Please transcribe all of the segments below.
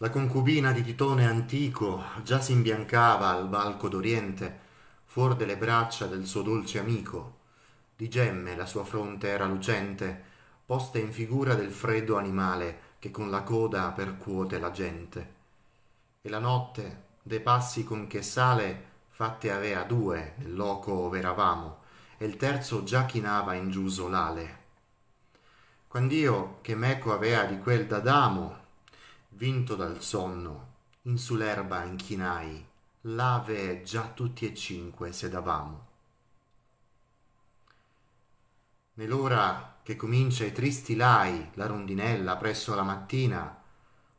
La concubina di Titone antico già si imbiancava al balco d'Oriente, fuor delle braccia del suo dolce amico. Di gemme la sua fronte era lucente, posta in figura del freddo animale che con la coda percuote la gente. E la notte, dei passi con che sale, fatte avea due nel loco ove eravamo, e il terzo già chinava in giuso l'ale. Quand'io, che meco avea di quel d'Adamo, Vinto dal sonno, in sull'erba inchinai, l'ave già tutti e cinque sedavamo. Nell'ora che comincia i tristi lai, la rondinella presso la mattina,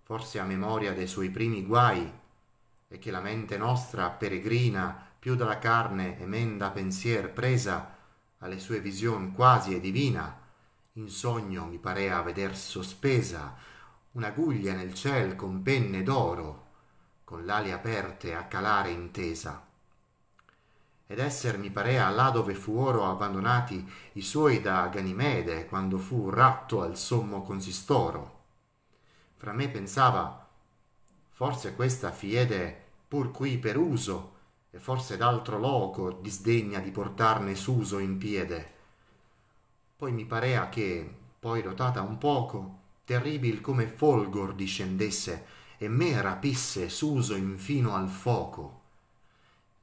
forse a memoria dei suoi primi guai, e che la mente nostra peregrina più dalla carne e men da pensier presa alle sue vision quasi e divina, in sogno mi parea veder sospesa un'aguglia nel ciel con penne d'oro, con l'ali aperte a calare intesa. Ed esser mi parea là dove fuoro abbandonati i suoi da Ganimede quando fu ratto al sommo consistoro. Fra me pensava, forse questa fiede pur qui per uso, e forse d'altro loco disdegna di portarne s'uso in piede. Poi mi parea che, poi rotata un poco, terribil come folgor discendesse e me rapisse suso infino al foco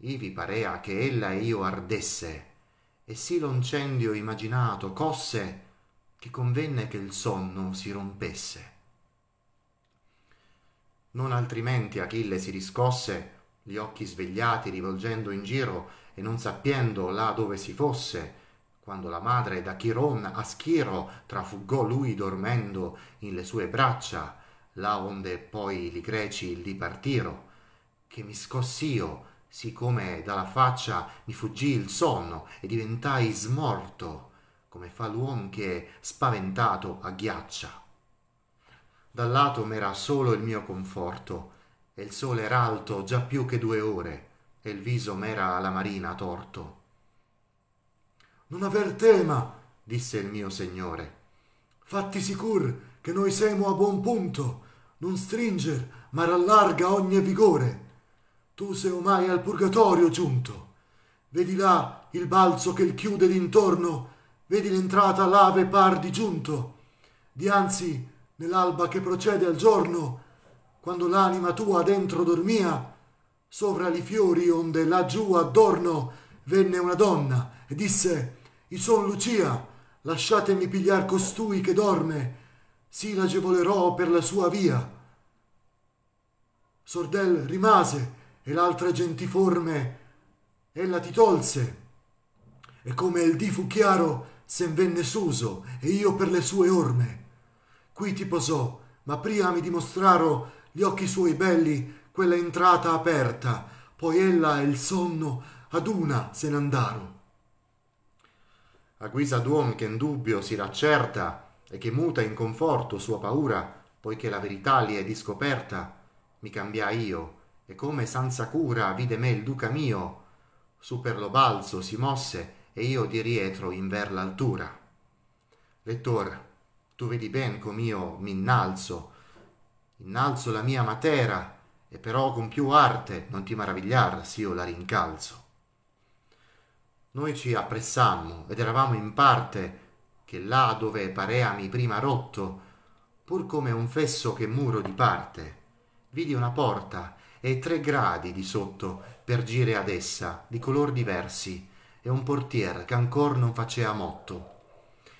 ivi parea che ella e io ardesse e sì lo ncendio imaginato cosse che convenne che il sonno si rompesse non altrimenti achille si riscosse gli occhi svegliati rivolgendo in giro e non sappiendo là dove si fosse quando la madre da Chiron a Schiro trafuggò lui dormendo in le sue braccia, là onde poi li greci li partiro, che mi scossio, siccome dalla faccia mi fuggì il sonno e diventai smorto, come fa l'uom che spaventato agghiaccia. Dal lato m'era solo il mio conforto, e il sole era alto già più che due ore, e il viso m'era alla marina torto non aver tema, disse il mio Signore. Fatti sicur che noi semo a buon punto, non stringer, ma rallarga ogni vigore. Tu sei ormai al purgatorio giunto. Vedi là il balzo che il chiude d'intorno, vedi l'entrata l'ave par di giunto. Dianzi, nell'alba che procede al giorno, quando l'anima tua dentro dormia, sovra li fiori onde laggiù addorno venne una donna e disse i son Lucia, lasciatemi pigliar costui che dorme, sì l'agevolerò per la sua via. Sordel rimase e l'altra gentiforme ella ti tolse, e come il dì fu chiaro, sen venne suso, e io per le sue orme. Qui ti posò, ma prima mi dimostraro gli occhi suoi belli quella entrata aperta, poi ella e il sonno ad una se n'andarono a guisa d'uom che in dubbio si raccerta e che muta in conforto sua paura, poiché la verità li è discoperta, mi cambia io, e come senza cura vide me il duca mio, su per lo balzo si mosse e io di rietro inver l'altura. Lettor, tu vedi ben com'io m'innalzo, innalzo la mia matera, e però con più arte non ti maravigliar s'io la rincalzo. Noi ci appressammo ed eravamo in parte che là dove Parea mi prima rotto, pur come un fesso che muro di parte, vidi una porta e tre gradi di sotto per gire ad essa di color diversi e un portier che ancor non facea motto.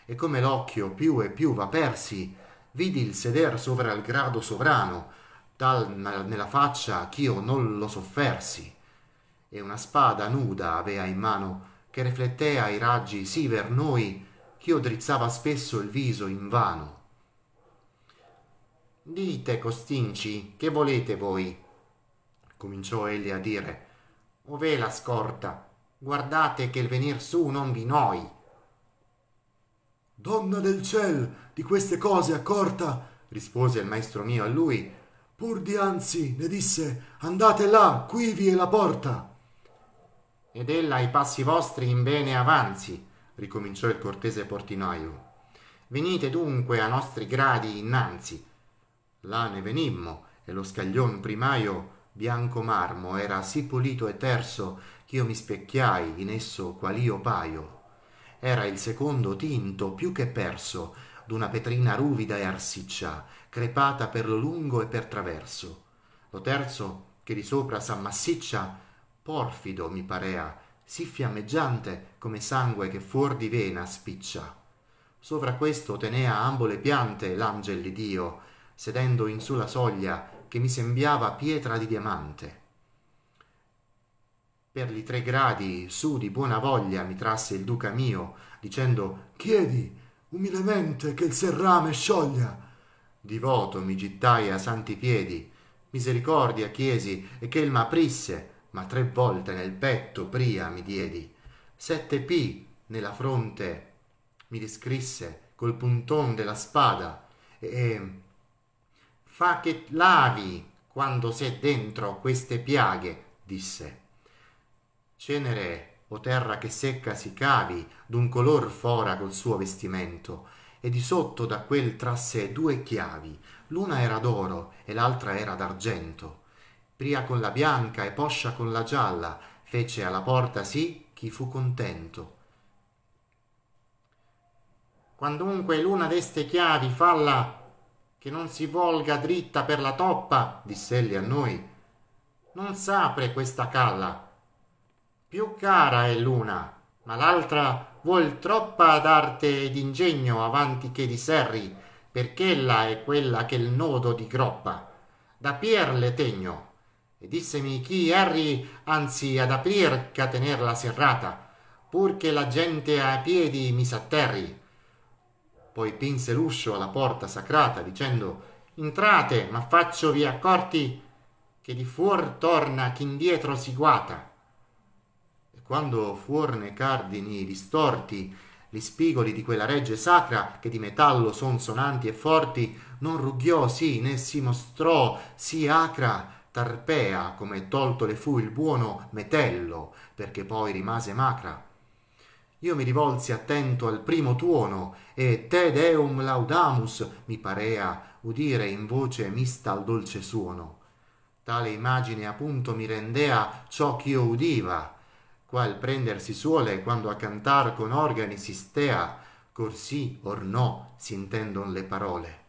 E come l'occhio più e più v'apersi, vidi il seder sovra il grado sovrano, tal nella faccia ch'io non lo soffersi, e una spada nuda avea in mano che riflettea i raggi sì ver noi, ch'io drizzava spesso il viso in vano. Dite, costinci, che volete voi? cominciò egli a dire. Ove la scorta, guardate che il venir su non vi noi. Donna del ciel, di queste cose accorta, rispose il maestro mio a lui. Pur dianzi, ne disse, andate là, qui vi è la porta ed ella ai passi vostri in bene avanzi, ricominciò il cortese portinaio. Venite dunque a nostri gradi innanzi. Là ne venimmo, e lo scaglion primaio bianco marmo era sì pulito e terso ch'io mi specchiai in esso qual io paio. Era il secondo tinto più che perso, d'una petrina ruvida e arsiccia, crepata per lo lungo e per traverso. Lo terzo, che di sopra s'ammassiccia, porfido mi parea sì fiammeggiante come sangue che fuor di vena spiccia sovra questo tenea ambo le piante l'angel di dio sedendo in su la soglia che mi sembiava pietra di diamante per li tre gradi su di buona voglia mi trasse il duca mio dicendo chiedi umilemente che il serrame scioglia divoto mi gittai a santi piedi misericordia chiesi e che il m'aprisse ma tre volte nel petto pria mi diedi, sette p nella fronte mi descrisse col punton della spada e fa che lavi quando sei dentro queste piaghe, disse. Cenere o terra che secca si cavi d'un color fora col suo vestimento, e di sotto da quel trasse due chiavi, l'una era d'oro e l'altra era d'argento Pria con la bianca e Poscia con la gialla, fece alla porta sì chi fu contento. Quandunque l'una d'este chiavi falla, che non si volga dritta per la toppa, diss'egli a noi, non s'apre questa calla. Più cara è l'una, ma l'altra vuol troppa d'arte e d'ingegno avanti che di serri, perch'ella è quella che il nodo di groppa. Da pier le tegno, e dissemi chi erri anzi ad aprir che a tener serrata, pur che la gente a piedi mi s'atterri. Poi pinse l'uscio alla porta sacrata, dicendo Entrate, ma facciovi accorti che di fuor torna chi indietro si guata. E quando fuor ne cardini distorti, gli spigoli di quella regge sacra, che di metallo son sonanti e forti, non rugghiò sì né si mostrò sì acra, Tarpea, come tolto le fu il buono metello, perché poi rimase macra. Io mi rivolsi attento al primo tuono, e te deum laudamus mi parea udire in voce mista al dolce suono. Tale immagine appunto mi rendea ciò ch'io udiva, qual prendersi suole quando a cantar con organi si stea, corsì or no s'intendon le parole.